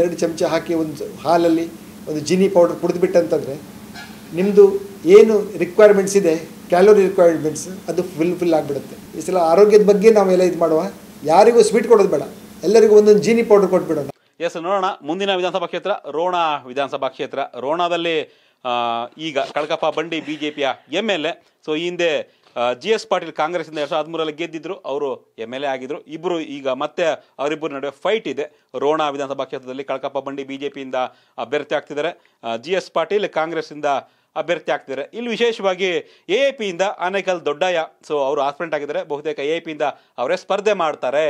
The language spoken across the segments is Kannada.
ಎರಡು ಚಮಚ ಹಾಕಿ ಒಂದು ಹಾಲಲ್ಲಿ ಒಂದು ಜಿನಿ ಪೌಡರ್ ಕುಡಿದ್ಬಿಟ್ಟಂತಂದರೆ ನಿಮ್ಮದು ಏನು ರಿಕ್ವೈರ್ಮೆಂಟ್ಸ್ ಇದೆ ಕ್ಯಾಲೋರಿ ರಿಕ್ವೈರ್ಮೆಂಟ್ಸ್ ಅದು ಫುಲ್ ಫಿಲ್ ಆಗಿಬಿಡುತ್ತೆ ಈ ಸಲ ಆರೋಗ್ಯದ ಬಗ್ಗೆ ನಾವೆಲ್ಲ ಇದು ಮಾಡುವ ಯಾರಿಗೂ ಸ್ವೀಟ್ ಕೊಡೋದು ಬೇಡ ಎಲ್ಲರಿಗೂ ಒಂದೊಂದು ಜೀನಿ ಪೌಡರ್ ಕೊಟ್ಬಿಡೋಣ ಎಸ್ ನೋಡೋಣ ಮುಂದಿನ ವಿಧಾನಸಭಾ ಕ್ಷೇತ್ರ ರೋಣ ವಿಧಾನಸಭಾ ಕ್ಷೇತ್ರ ರೋಣದಲ್ಲಿ ಈಗ ಕಳಕಪ್ಪ ಬಂಡಿ ಬಿ ಜೆ ಪಿಯ ಎಮ್ ಎಲ್ ಎ ಸೊ ಈ ಹಿಂದೆ ಜಿ ಎಸ್ ಪಾಟೀಲ್ ಇಂದ ಎರಡು ಸಾವಿರದ ಹದಿಮೂರಲ್ಲಿ ಗೆದ್ದಿದ್ರು ಅವರು ಎಮ್ ಎಲ್ ಎ ಆಗಿದ್ರು ಇಬ್ಬರು ಈಗ ಮತ್ತೆ ಅವರಿಬ್ಬರ ನಡುವೆ ಫೈಟ್ ಇದೆ ರೋಣ ವಿಧಾನಸಭಾ ಕ್ಷೇತ್ರದಲ್ಲಿ ಕಳಕಪ್ಪ ಬಂಡಿ ಬಿಜೆಪಿಯಿಂದ ಅಭ್ಯರ್ಥಿ ಆಗ್ತಿದ್ದಾರೆ ಜಿ ಎಸ್ ಪಾಟೀಲ್ ಇಂದ ಅಭ್ಯರ್ಥಿ ಆಗ್ತಿದ್ದಾರೆ ಇಲ್ಲಿ ವಿಶೇಷವಾಗಿ ಎ ಎ ಪಿಯಿಂದ ಆನೇಕಲ್ ದೊಡ್ಡಯ್ಯ ಸೊ ಅವರು ಆಸ್ಪೆಂಟ್ ಆಗಿದ್ದಾರೆ ಬಹುತೇಕ ಎ ಎ ಪಿಯಿಂದ ಅವರೇ ಸ್ಪರ್ಧೆ ಮಾಡ್ತಾರೆ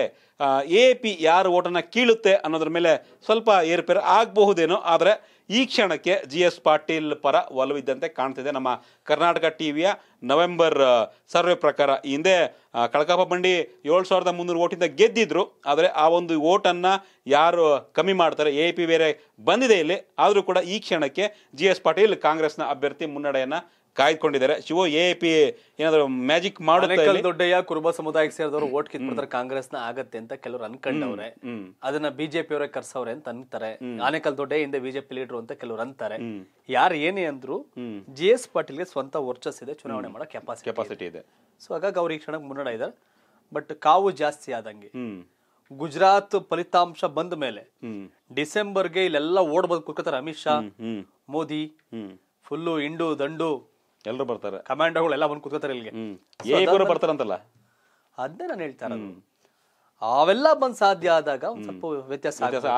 ಎ ಪಿ ಯಾರು ಓಟನ್ನು ಕೀಳುತ್ತೆ ಅನ್ನೋದ್ರ ಮೇಲೆ ಸ್ವಲ್ಪ ಏರುಪೇರು ಆಗಬಹುದೇನೋ ಆದರೆ ಈ ಕ್ಷಣಕ್ಕೆ ಜಿ ಎಸ್ ಪಾಟೀಲ್ ಪರ ಒಲವಿದ್ದಂತೆ ಕಾಣ್ತಿದೆ ನಮ್ಮ ಕರ್ನಾಟಕ ಟಿವಿಯ ನವೆಂಬರ್ ಸರ್ವೆ ಪ್ರಕಾರ ಹಿಂದೆ ಕಳಕಪ್ಪ ಬಂಡಿ ಏಳು ಸಾವಿರದ ಮುನ್ನೂರು ಓಟಿಂದ ಗೆದ್ದಿದ್ರು ಆದರೆ ಆ ಒಂದು ಓಟನ್ನು ಯಾರು ಕಮ್ಮಿ ಮಾಡ್ತಾರೆ ಎ ಪಿ ಬೇರೆ ಬಂದಿದೆ ಇಲ್ಲಿ ಆದರೂ ಕೂಡ ಈ ಕ್ಷಣಕ್ಕೆ ಜಿ ಎಸ್ ಪಾಟೀಲ್ ಕಾಂಗ್ರೆಸ್ನ ಅಭ್ಯರ್ಥಿ ಮುನ್ನಡೆಯನ್ನು ಕಾಯ್ದುಕೊಂಡಿದ್ದಾರೆ ಶಿವ ಎ ಪಿ ಏನಾದ್ರು ಮ್ಯಾಜಿಕ್ ಮಾಡುತ್ತೆ ದೊಡ್ಡಯ್ಯ ಕುರುಬ ಸಮುದಾಯಕ್ಕೆ ಸೇರಿದವರು ಓಟ್ ಕಿತ್ಬಿಡ್ತಾರೆ ಕಾಂಗ್ರೆಸ್ನ ಆಗತ್ತೆ ಅಂತ ಕೆಲವರು ಅನ್ಕೊಂಡವ್ರೆ ಅದನ್ನ ಬಿಜೆಪಿ ಅವರೇ ಕರ್ಸವ್ರೆ ಅಂತ ಅಂತಾರೆ ಆನೇಕಲ್ ದೊಡ್ಡಯ್ಯ ಹಿಂದೆ ಬಿಜೆಪಿ ಲೀಡರ್ ಅಂತ ಕೆಲವರು ಅಂತಾರೆ ಯಾರು ಏನೇ ಅಂದ್ರು ಜಿ ಎಸ್ ಗೆ ಸ್ವಂತ ವರ್ಚಸ್ ಇದೆ ಚುನಾವಣೆ ಮಾಡೋ ಕೆಪಾಸಿಟಿ ಕೆಪಾಸಿಟಿ ಇದೆ ಸೊ ಹಾಗಾಗಿ ಅವ್ರ ಈ ಕ್ಷಣಕ್ಕೆ ಮುನ್ನಡೆ ಇದಾರೆ ಬಟ್ ಕಾವು ಜಾಸ್ತಿ ಆದಂಗೆ ಗುಜರಾತ್ ಫಲಿತಾಂಶ ಬಂದ ಮೇಲೆ ಡಿಸೆಂಬರ್ಗೆ ಇಲ್ಲೆಲ್ಲ ಓಡ್ ಬಂದು ಅಮಿತ್ ಶಾ ಮೋದಿ ಫುಲ್ಲು ಇಂಡು ದಂಡು ಎಲ್ಲರೂ ಬರ್ತಾರೆ ಕಮಾಂಡೋಗಳು ಎಲ್ಲ ಬಂದು ಕೂತ್ಕೋತಾರೆ ಇಲ್ಲಿಗೆ ಏಕರು ಬರ್ತಾರಂತಲ್ಲ ಅದನ್ನೇ ನಾನು ಹೇಳ್ತಾರೆ ಅವೆಲ್ಲ ಬಂದು ಸಾಧ್ಯ ಆದಾಗ ಸ್ವಲ್ಪ ವ್ಯತ್ಯಾಸ ವ್ಯತ್ಯಾಸ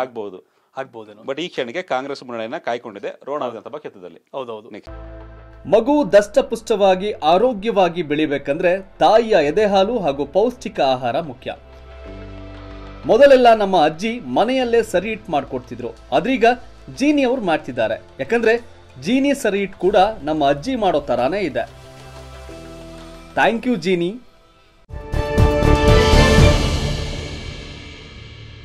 ಆಗ್ಬಹುದು ಬಟ್ ಈ ಕ್ಷಣಕ್ಕೆ ಕಾಂಗ್ರೆಸ್ ಮುನ್ನಡೆಯನ್ನ ಕಾಯ್ಕೊಂಡಿದೆ ರೋಣ ಅಂತ ಕ್ಷೇತ್ರದಲ್ಲಿ ಹೌದೌದು ನೆಕ್ಸ್ಟ್ ಮಗು ದಷ್ಟಪುಷ್ಟವಾಗಿ ಆರೋಗ್ಯವಾಗಿ ಬೆಳಿಬೇಕಂದ್ರೆ ತಾಯಿಯ ಎದೆಹಾಲು ಹಾಗೂ ಪೌಷ್ಟಿಕ ಆಹಾರ ಮುಖ್ಯ ಮೊದಲೆಲ್ಲ ನಮ್ಮ ಅಜ್ಜಿ ಮನೆಯಲ್ಲೇ ಸರಿ ಇಟ್ ಮಾಡ್ಕೊಡ್ತಿದ್ರು ಅದ್ರೀಗ ಜೀನಿ ಅವ್ರು ಮಾಡ್ತಿದ್ದಾರೆ ಯಾಕಂದ್ರೆ ಜೀನಿ ಇಟ್ ಕೂಡ ನಮ್ಮ ಅಜ್ಜಿ ಮಾಡೋ ತರಾನೇ ಇದೆ ಥ್ಯಾಂಕ್ ಯು ಜೀನಿ